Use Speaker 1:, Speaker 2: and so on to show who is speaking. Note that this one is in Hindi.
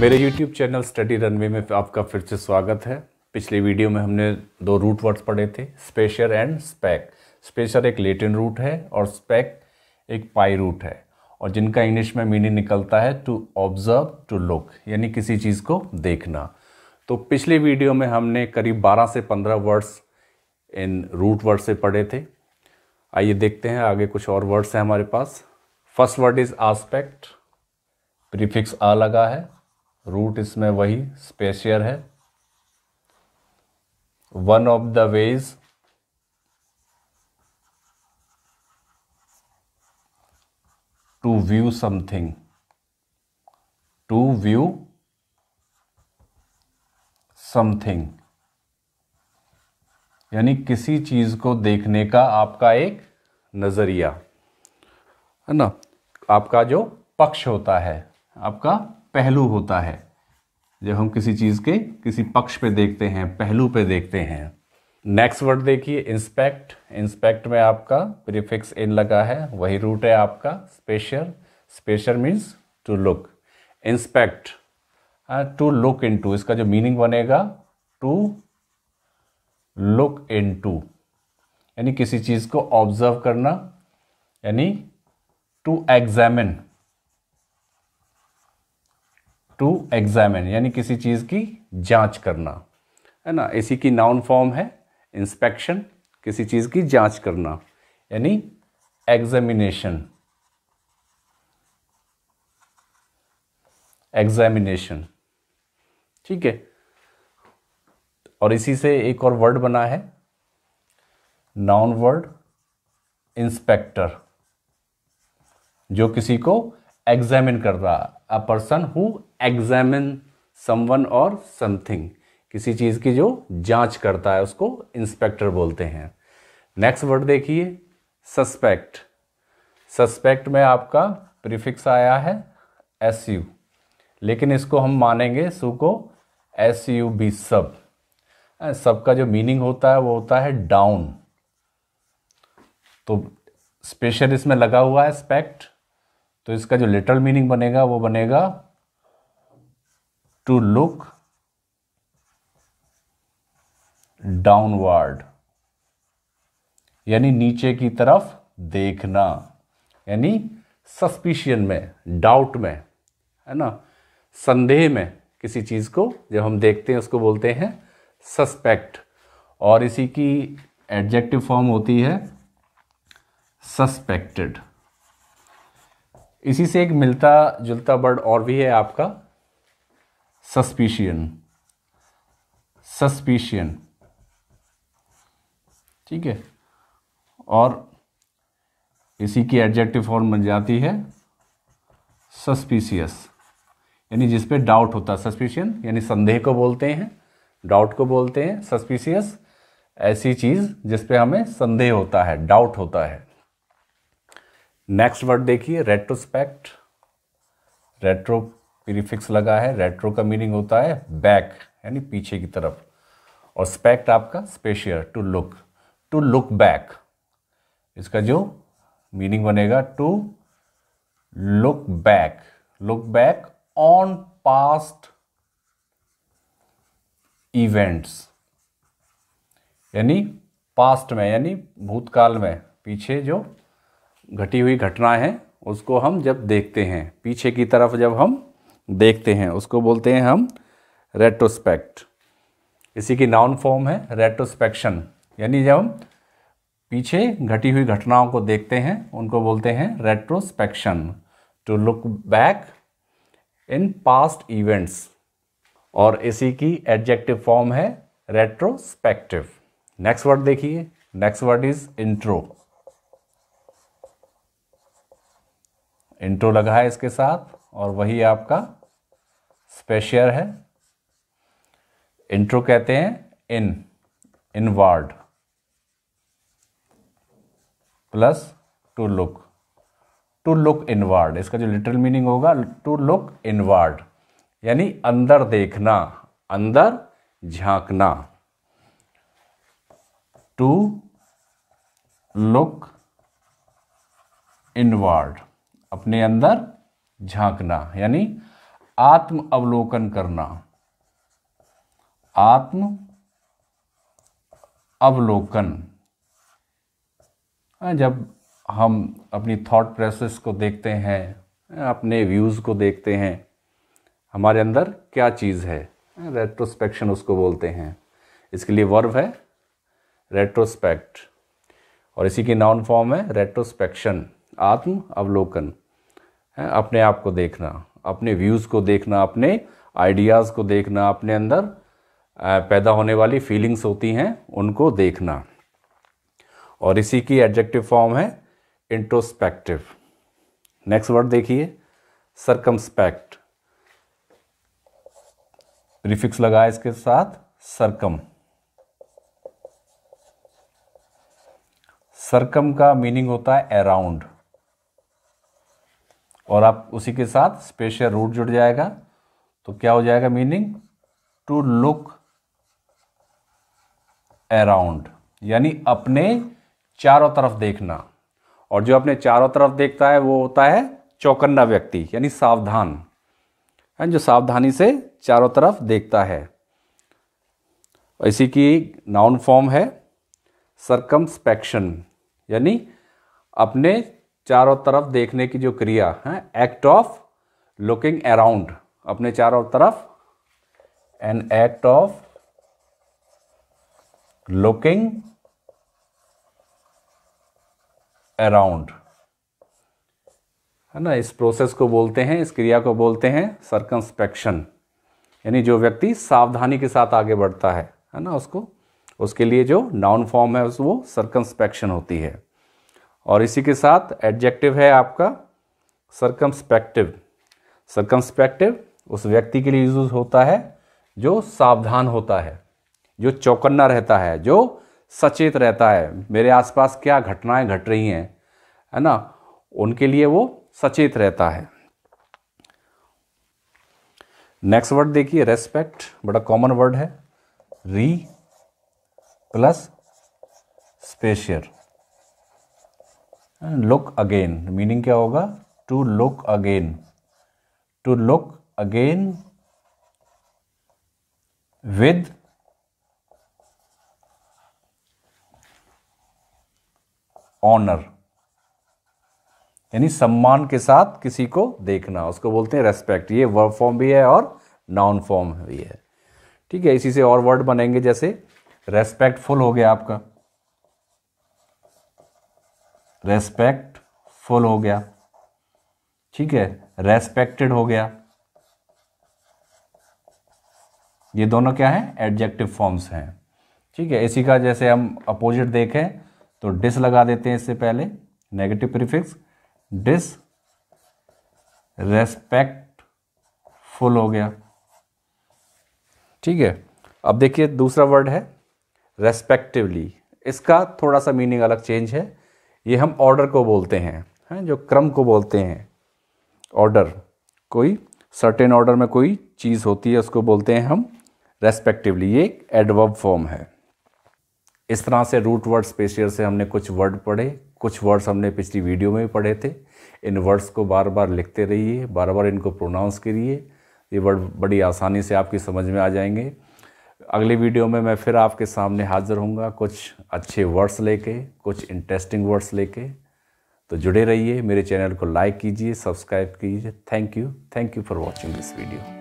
Speaker 1: मेरे YouTube चैनल स्टडी रनवे में आपका फिर से स्वागत है पिछले वीडियो में हमने दो रूट वर्ड्स पढ़े थे स्पेशर एंड स्पैक स्पेशर एक लेटिन रूट है और स्पैक एक पाई रूट है और जिनका इंग्लिश में मीनिंग निकलता है टू ऑब्जर्व टू लुक यानी किसी चीज़ को देखना तो पिछले वीडियो में हमने करीब 12 से 15 वर्ड्स इन रूट वर्ड से पढ़े थे आइए देखते हैं आगे कुछ और वर्ड्स हैं हमारे पास first word is aspect prefix a लगा है रूट इसमें वही स्पेशियर है one of the ways to view something to view something यानी किसी चीज को देखने का आपका एक नजरिया है ना आपका जो पक्ष होता है आपका पहलू होता है जब हम किसी चीज़ के किसी पक्ष पे देखते हैं पहलू पे देखते हैं नेक्स्ट वर्ड देखिए इंस्पेक्ट इंस्पेक्ट में आपका प्रीफिक्स इन लगा है वही रूट है आपका special special means to look inspect to look in to इसका जो मीनिंग बनेगा टू लुक इन टू यानी किसी चीज़ को ऑब्जर्व करना यानी टू एग्जामिन टू एग्जामिन यानी किसी चीज़ की जांच करना है ना इसी की नाउन फॉर्म है इंस्पेक्शन किसी चीज़ की जांच करना यानी एग्जामिनेशन एग्जामिनेशन ठीक है और इसी से एक और वर्ड बना है नाउन वर्ड इंस्पेक्टर जो किसी को एग्जामिन कर रहा a person who examine someone or something किसी चीज़ की जो जांच करता है उसको इंस्पेक्टर बोलते हैं नेक्स्ट वर्ड देखिए सस्पेक्ट सस्पेक्ट में आपका प्रीफिक्स आया है एस यू लेकिन इसको हम मानेंगे सु को एस यू बी सब सब का जो मीनिंग होता है वो होता है डाउन तो स्पेशल इसमें लगा हुआ है स्पेक्ट तो इसका जो लिटरल मीनिंग बनेगा वो बनेगा टू लुक डाउनवर्ड यानी नीचे की तरफ देखना यानी सस्पिशियन में डाउट में है ना संदेह में किसी चीज़ को जब हम देखते हैं उसको बोलते हैं सस्पेक्ट और इसी की एडजेक्टिव फॉर्म होती है सस्पेक्टेड इसी से एक मिलता जुलता वर्ड और भी है आपका सस्पिशियन सस्पिशियन ठीक है और इसी की एडजेक्टिव फॉर्म बन जाती है सस्पिशियस यानी जिस पे डाउट होता है सस्पिशियन यानी संदेह को बोलते हैं डाउट को बोलते हैं सस्पिशियस ऐसी चीज़ जिस पे हमें संदेह होता है डाउट होता है नेक्स्ट वर्ड देखिए रेट्रोस्पेक्ट रेट्रो प्रीफिक्स लगा है रेट्रो का मीनिंग होता है बैक यानी पीछे की तरफ और स्पेक्ट आपका स्पेशियर to look to look back इसका जो मीनिंग बनेगा to look back look back on past events यानी पास्ट में यानी भूतकाल में पीछे जो घटी हुई घटनाएं हैं उसको हम जब देखते हैं पीछे की तरफ जब हम देखते हैं उसको बोलते हैं हम रेट्रोस्पेक्ट इसी की नाउन फॉर्म है रेट्रोस्पेक्शन यानी जब हम पीछे घटी हुई घटनाओं को देखते हैं उनको बोलते हैं retrospection to look back in past events और इसी की एडजेक्टिव फॉर्म है रेट्रोस्पेक्टिव नेक्स्ट वर्ड देखिए next word is intro intro लगा है इसके साथ और वही आपका स्पेशियर है इंट्रो कहते हैं in inward plus to look to look inward इसका जो लिटरल मीनिंग होगा टू लुक इनवर्ड यानी अंदर देखना अंदर झांकना टू लुक इनवर्ड अपने अंदर झांकना यानी आत्म अवलोकन करना आत्म अवलोकन हाँ, जब हम अपनी थॉट प्रोसेस को देखते हैं अपने व्यूज़ को देखते हैं हमारे अंदर क्या चीज़ है रेट्रोस्पेक्शन उसको बोलते हैं इसके लिए वर्ब है रेट्रोस्पेक्ट और इसी की नाउन फॉर्म है रेट्रोस्पेक्शन आत्म अवलोकन है अपने आप को देखना अपने व्यूज़ को देखना अपने आइडियाज़ को देखना अपने अंदर पैदा होने वाली फीलिंग्स होती हैं उनको देखना और इसी की एडजेक्टिव फॉर्म है इंट्रोस्पेक्टिव नेक्स्ट वर्ड देखिए सरकमस्पेक्ट प्रीफिक्स लगाए इसके साथ सरकम सरकम का मीनिंग होता है अराउंड और आप उसी के साथ स्पेशल रूट जुड़ जाएगा तो क्या हो जाएगा मीनिंग टू लुक अराउंड यानी अपने चारों तरफ देखना और जो अपने चारों तरफ देखता है वो होता है चौकन्ना व्यक्ति यानी सावधान है जो सावधानी से चारों तरफ देखता है इसी की नाउन फॉर्म है सरकमस्पेक्शन यानी अपने चारों तरफ देखने की जो क्रिया है एक्ट ऑफ लुकिंग अराउंड अपने चारों तरफ an act of looking around है ना इस प्रोसेस को बोलते हैं इस क्रिया को बोलते हैं सरकंस्पेक्शन यानी जो व्यक्ति सावधानी के साथ आगे बढ़ता है है ना उसको उसके लिए जो नाउन फॉर्म है उस वो सरकंस्पेक्शन होती है और इसी के साथ एडजेक्टिव है आपका सरकमस्पेक्टिव सरकमस्पेक्टिव उस व्यक्ति के लिए यूज होता है जो सावधान होता है जो चौकन्ना रहता है जो सचेत रहता है मेरे आसपास क्या घटनाएं घट रही हैं है ना उनके लिए वो सचेत रहता है नेक्स्ट वर्ड देखिए रेस्पेक्ट बड़ा कॉमन वर्ड है री प्लस स्पेशियर लुक अगेन मीनिंग क्या होगा to look again to look again with honour यानी सम्मान के साथ किसी को देखना उसको बोलते हैं रेस्पेक्ट ये वर्ब फॉर्म भी है और नाउन फॉर्म भी है ठीक है इसी से और वर्ड बनेंगे जैसे रेस्पेक्टफुल हो गया आपका रेस्पेक्टफुल हो गया ठीक है रेस्पेक्टेड हो गया ये दोनों क्या है एडजेक्टिव फॉर्म्स हैं ठीक है इसी का जैसे हम अपोजिट देखें तो डिस लगा देते हैं इससे पहले negative prefix dis respectful हो गया ठीक है अब देखिए दूसरा वर्ड है रेस्पेक्टिवली इसका थोड़ा सा मीनिंग अलग चेंज है ये हम ऑर्डर को बोलते हैं हैं जो क्रम को बोलते हैं ऑर्डर कोई सर्टेन ऑर्डर में कोई चीज़ होती है उसको बोलते हैं हम रेस्पेक्टिवली ये एक एडवर्ब फॉर्म है इस तरह से रूट वर्ड स्पेशियर से हमने कुछ वर्ड पढ़े कुछ वर्ड्स हमने पिछली वीडियो में भी पढ़े थे इन वर्ड्स को बार बार लिखते रहिए बार बार इनको प्रोनाउंस करिए ये वर्ड बड़ी आसानी से आपकी समझ में आ जाएंगे अगली वीडियो में मैं फिर आपके सामने हाज़िर हूँगा कुछ अच्छे वर्ड्स लेके कुछ इंटरेस्टिंग वर्ड्स लेके तो जुड़े रहिए मेरे चैनल को लाइक कीजिए सब्सक्राइब कीजिए thank you thank you for watching this video